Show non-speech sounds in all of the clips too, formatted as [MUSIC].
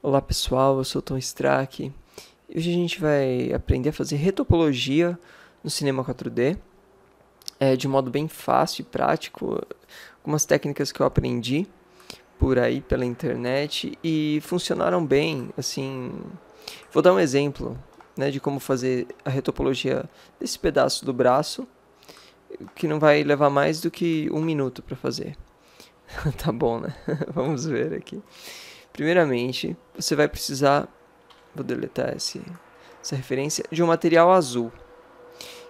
Olá pessoal, eu sou Tom Strack e hoje a gente vai aprender a fazer retopologia no cinema 4D é, de um modo bem fácil e prático, algumas técnicas que eu aprendi por aí pela internet e funcionaram bem, assim, vou dar um exemplo né, de como fazer a retopologia desse pedaço do braço que não vai levar mais do que um minuto para fazer. [LAUGHS] tá bom, né? [LAUGHS] Vamos ver aqui. Primeiramente, você vai precisar, vou deletar esse, essa referência, de um material azul.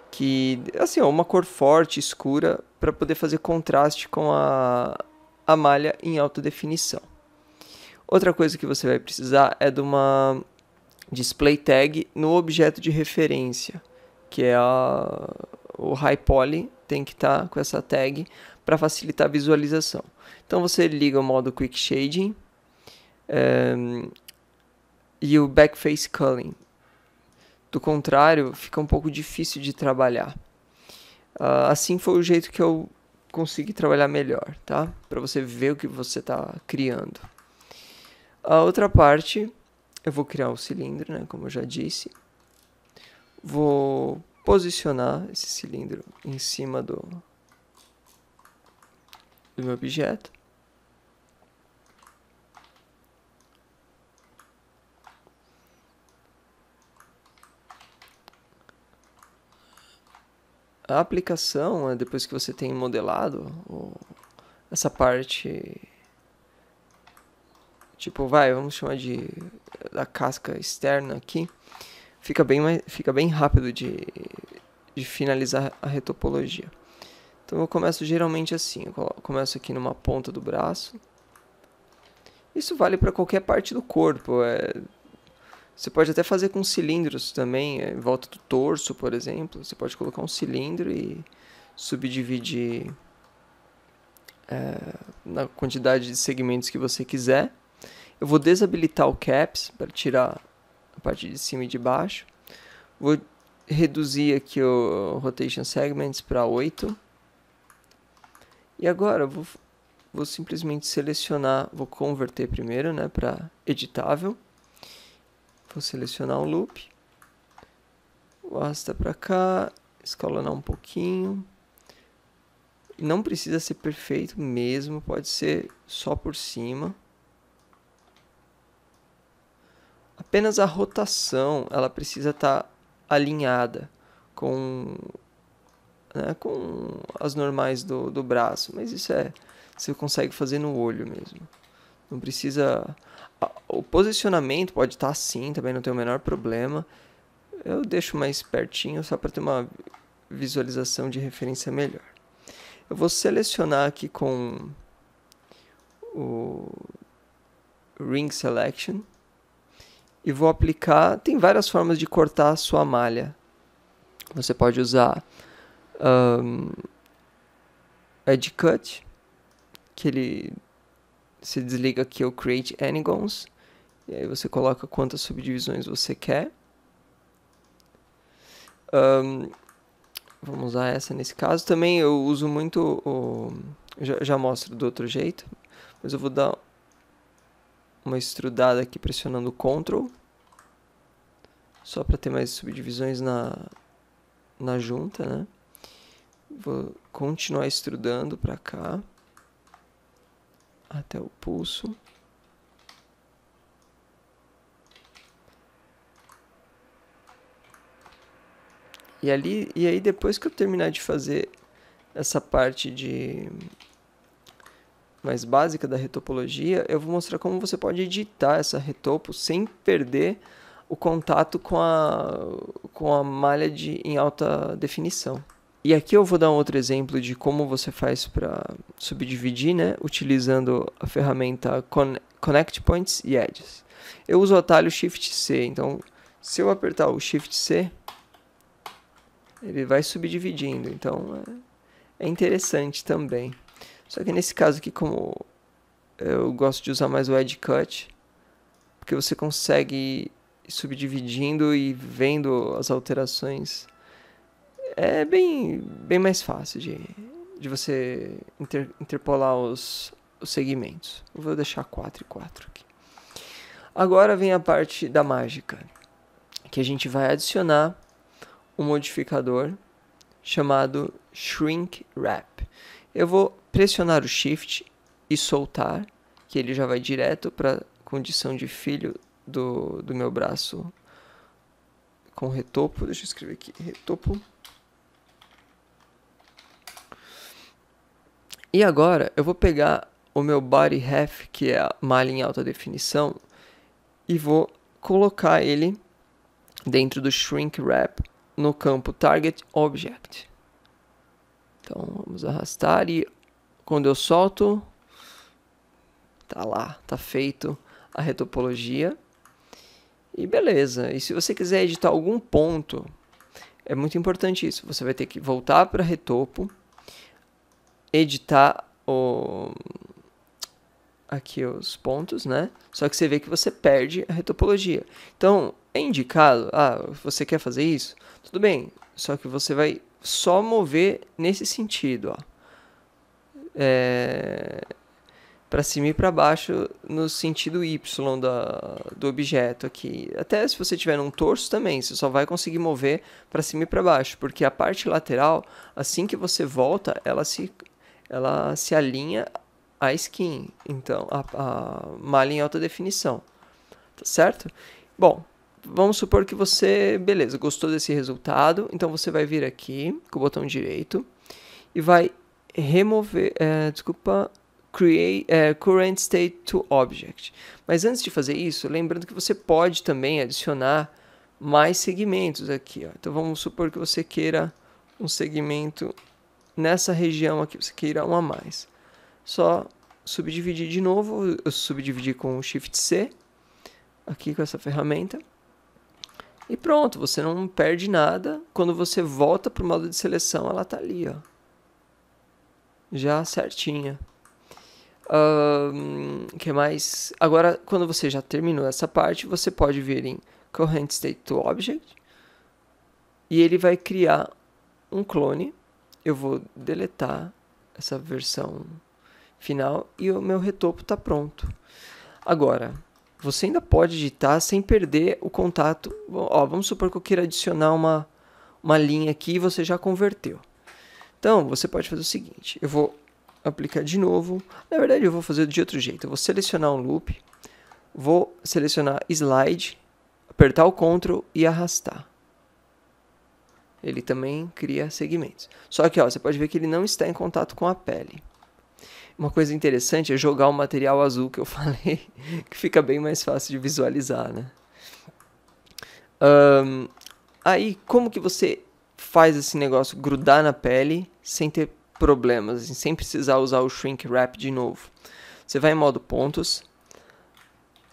Que, assim, ó, uma cor forte, escura, para poder fazer contraste com a, a malha em alta definição. Outra coisa que você vai precisar é de uma display tag no objeto de referência, que é a, o high poly tem que estar tá com essa tag para facilitar a visualização. Então você liga o modo quick shading um, e o backface culling. Do contrário, fica um pouco difícil de trabalhar. Uh, assim foi o jeito que eu consegui trabalhar melhor, tá? Para você ver o que você está criando. A outra parte, eu vou criar o cilindro, né? Como eu já disse. Vou posicionar esse cilindro em cima do, do meu objeto. a aplicação, né, depois que você tem modelado essa parte, tipo, vai, vamos chamar de da casca externa aqui, fica bem, fica bem rápido de, de finalizar a retopologia. Então eu começo geralmente assim, eu começo aqui numa ponta do braço. Isso vale para qualquer parte do corpo, é, você pode até fazer com cilindros também, eh, em volta do torso, por exemplo. Você pode colocar um cilindro e subdividir é, na quantidade de segmentos que você quiser. Eu vou desabilitar o caps para tirar a parte de cima e de baixo. Vou reduzir aqui o rotation segments para 8. E agora vou, vou simplesmente selecionar, vou converter primeiro né, para editável. Vou selecionar um loop. O para cá, escalonar um pouquinho. não precisa ser perfeito mesmo, pode ser só por cima. Apenas a rotação, ela precisa estar tá alinhada com, né, com as normais do, do braço. Mas isso é, você consegue fazer no olho mesmo. Não precisa o posicionamento pode estar tá assim, também não tem o menor problema. Eu deixo mais pertinho só para ter uma visualização de referência melhor. Eu vou selecionar aqui com o Ring Selection e vou aplicar. Tem várias formas de cortar a sua malha. Você pode usar um, Edge Cut, que ele se desliga aqui o Create Anygons. E aí você coloca quantas subdivisões você quer. Um, vamos usar essa nesse caso. Também eu uso muito o... Já, já mostro do outro jeito. Mas eu vou dar uma estrudada aqui pressionando Ctrl. Só para ter mais subdivisões na, na junta, né? Vou continuar estrudando para cá. Até o pulso. E ali, e aí depois que eu terminar de fazer essa parte de mais básica da retopologia, eu vou mostrar como você pode editar essa retopo sem perder o contato com a, com a malha de, em alta definição. E aqui eu vou dar um outro exemplo de como você faz para subdividir, né, utilizando a ferramenta Con Connect Points e Edges. Eu uso o atalho Shift C, então se eu apertar o Shift C, ele vai subdividindo, então é, é interessante também. Só que nesse caso aqui, como eu gosto de usar mais o edge cut, porque você consegue ir subdividindo e vendo as alterações. É bem, bem mais fácil de, de você inter, interpolar os, os segmentos. Eu vou deixar 4 e 4 aqui. Agora vem a parte da mágica, que a gente vai adicionar um modificador chamado Shrink Wrap. Eu vou pressionar o Shift e soltar, que ele já vai direto para a condição de filho do, do meu braço com retopo. Deixa eu escrever aqui, retopo. E agora eu vou pegar o meu body half, que é a malha em alta definição, e vou colocar ele dentro do shrink wrap no campo Target Object. Então vamos arrastar e quando eu solto, tá lá, tá feito a retopologia. E beleza. E se você quiser editar algum ponto, é muito importante isso. Você vai ter que voltar para retopo, editar o aqui os pontos, né? Só que você vê que você perde a retopologia. Então, é indicado, ah, você quer fazer isso? Tudo bem, só que você vai só mover nesse sentido, ó. É... Para cima e para baixo no sentido Y da, do objeto aqui. Até se você tiver num torso também, você só vai conseguir mover para cima e para baixo, porque a parte lateral, assim que você volta, ela se, ela se alinha a skin, então a, a malha em alta definição, tá certo? Bom, vamos supor que você, beleza, gostou desse resultado, então você vai vir aqui com o botão direito e vai remover, é, desculpa, create, é, current state to object. Mas antes de fazer isso, lembrando que você pode também adicionar mais segmentos aqui. Ó. Então vamos supor que você queira um segmento nessa região aqui, você queira um a mais só subdividir de novo, eu subdividi com o Shift C, aqui com essa ferramenta. E pronto, você não perde nada. Quando você volta para o modo de seleção, ela está ali, ó. Já certinha. O um, que mais? Agora, quando você já terminou essa parte, você pode vir em Current State to Object. E ele vai criar um clone. Eu vou deletar essa versão final e o meu retopo está pronto. Agora, você ainda pode editar sem perder o contato. Ó, vamos supor que eu queira adicionar uma, uma linha aqui e você já converteu. Então, você pode fazer o seguinte: eu vou aplicar de novo. Na verdade, eu vou fazer de outro jeito. Eu vou selecionar um loop, vou selecionar slide, apertar o Ctrl e arrastar. Ele também cria segmentos. Só que ó, você pode ver que ele não está em contato com a pele. Uma coisa interessante é jogar o material azul que eu [LAUGHS] falei, que fica bem mais fácil de visualizar, né? Um, aí, como que você faz esse negócio grudar na pele sem ter problemas, assim, sem precisar usar o Shrink Wrap de novo? Você vai em modo pontos,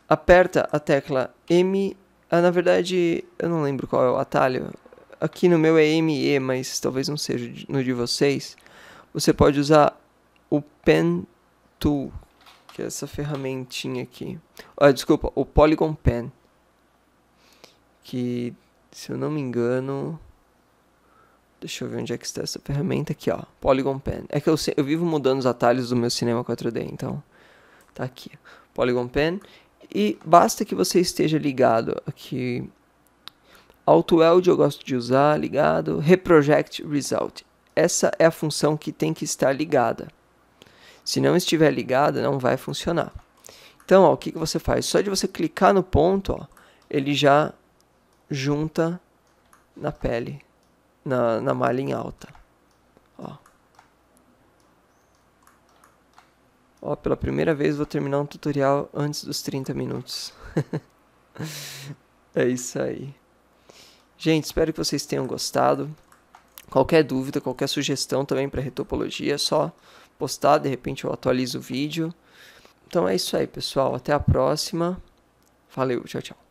aperta a tecla M... Ah, na verdade, eu não lembro qual é o atalho. Aqui no meu é ME, mas talvez não seja no de vocês. Você pode usar o Pen Tool, que é essa ferramentinha aqui. Ah, desculpa, o Polygon Pen. Que, se eu não me engano... Deixa eu ver onde é que está essa ferramenta aqui, ó. Polygon Pen. É que eu, eu vivo mudando os atalhos do meu cinema 4D, então... Tá aqui. Polygon Pen. E basta que você esteja ligado aqui. Auto Weld eu gosto de usar, ligado. Reproject Result. Essa é a função que tem que estar ligada. Se não estiver ligada, não vai funcionar. Então, ó, o que, que você faz? Só de você clicar no ponto, ó, ele já junta na pele, na, na malha em alta. Ó. ó, pela primeira vez vou terminar um tutorial antes dos 30 minutos. [LAUGHS] é isso aí. Gente, espero que vocês tenham gostado. Qualquer dúvida, qualquer sugestão também para retopologia, é só postar, de repente eu atualizo o vídeo. Então é isso aí, pessoal. Até a próxima. Valeu, tchau, tchau.